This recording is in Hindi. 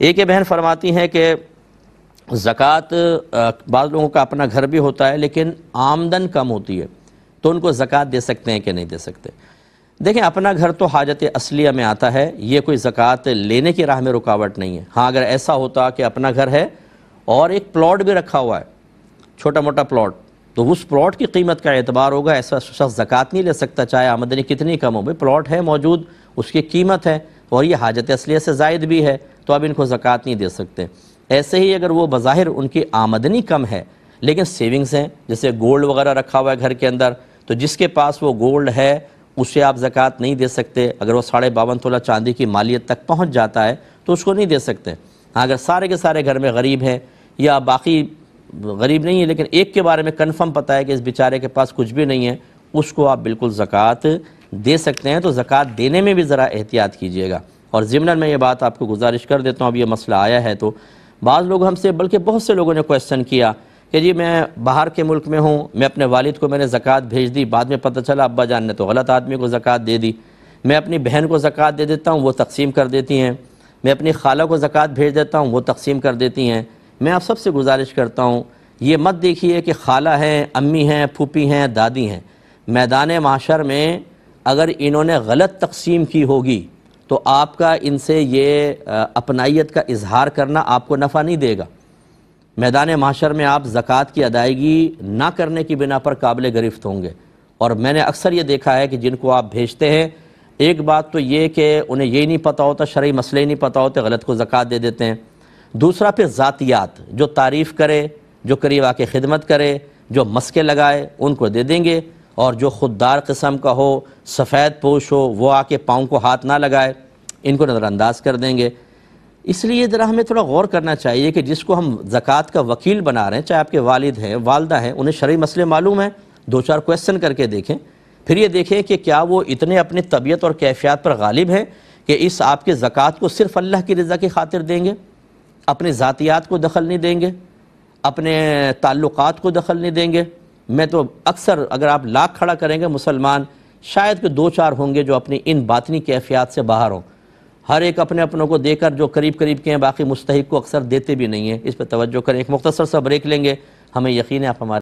एक ये बहन फरमाती हैं कि ज़क़़त बाद लोगों का अपना घर भी होता है लेकिन आमदन कम होती है तो उनको ज़क़़त दे सकते हैं कि नहीं दे सकते देखें अपना घर तो हाजत असलिया में आता है ये कोई ज़क़़त लेने की राह में रुकावट नहीं है हाँ अगर ऐसा होता कि अपना घर है और एक प्लॉट भी रखा हुआ है छोटा मोटा प्लाट तो उस प्लाट की कीमत का एतबार होगा ऐसा शख्स ज़क़़त नहीं ले सकता चाहे आमदनी कितनी कम हो भाई प्लाट है मौजूद उसकी कीमत है और ये हाजत असलिया से जायद भी है तो अब इनको ज़क़़त नहीं दे सकते ऐसे ही अगर वो बज़ाहिर उनकी आमदनी कम है लेकिन सेविंग्स हैं जैसे गोल्ड वगैरह रखा हुआ है घर के अंदर तो जिसके पास वो गोल्ड है उसे आप ज़क़़त नहीं दे सकते अगर वो साढ़े बावन तोला चांदी की मालियत तक पहुँच जाता है तो उसको नहीं दे सकते हाँ अगर सारे के सारे घर में गरीब हैं या बाकी गरीब नहीं है लेकिन एक के बारे में कन्फर्म पता है कि इस बेचारे के पास कुछ भी नहीं है उसको आप बिल्कुल ज़क़़त दे सकते हैं तो ज़क़़त देने में भी ज़रा एहतियात कीजिएगा और ज़मन में ये बात आपको गुजारिश कर देता हूँ अब ये मसला आया है तो बाज़ लोग हमसे बल्कि बहुत से लोगों ने क्वेश्चन किया कि जी मैं बाहर के मुल्क में हूँ मैं अपने वालिद को मैंने ज़क़़त भेज दी बाद में पता चला अब्बा जान ने तो गलत आदमी को ज़क़़त दे दी मैं अपनी बहन को ज़क़़त दे देता हूँ वो तकसीम कर देती हैं मैं अपनी खाला को ज़क़़त भेज देता हूँ वो तकसीम कर देती हैं मैं आप सबसे गुजारिश करता हूँ ये मत देखिए कि खाला हैं अम्मी हैं फूपी हैं दादी हैं मैदान माशर में अगर इन्होंने गलत तकसीम की होगी तो आपका इनसे ये अपनाइत का इजहार करना आपको नफ़ा नहीं देगा मैदान माशर में आप ज़क़़त की अदायगी ना करने की बिना पर काबिल गिरफ्त होंगे और मैंने अक्सर ये देखा है कि जिनको आप भेजते हैं एक बात तो ये कि उन्हें ये नहीं पता होता शर्य मसले नहीं पता होते गलत को ज़क़़त दे देते हैं दूसरा फिर ज़ातियात जो तारीफ़ करे जो करीब आके खिदमत करे जो मस्के लगाए उनको दे देंगे और जो खुददार कस्म का हो सफ़ेद पोश हो वो आके पाँव को हाथ ना लगाए इनको नज़रअंदाज कर देंगे इसलिए ज़रा हमें थोड़ा गौर करना चाहिए कि जिसको हम ज़क़़त का वकील बना रहे हैं चाहे आपके वालिद हैं वालदा हैं उन्हें शर्य मसले मालूम हैं दो चार क्वेश्चन करके देखें फिर ये देखें कि क्या वो इतने अपनी तबीयत और कैफियत पर गालिब हैं कि इस आपके ज़क़़त को सिर्फ़ अल्लाह की रज़ा की खातिर देंगे अपने ज़ातियात को दखल नहीं देंगे अपने ताल्लुक़ात को दखल नहीं देंगे मैं तो अक्सर अगर आप लाख खड़ा करेंगे मुसलमान शायद के दो चार होंगे जो अपनी इन बातनी कैफियात से बाहर हों हर एक अपने अपनों को देकर जो करीब करीब के हैं बाकी मुस्तक को अक्सर देते भी नहीं हैं इस पर तोज्जो करें एक मुख्तसर सा ब्रेक लेंगे हमें यकीन है आप हमारे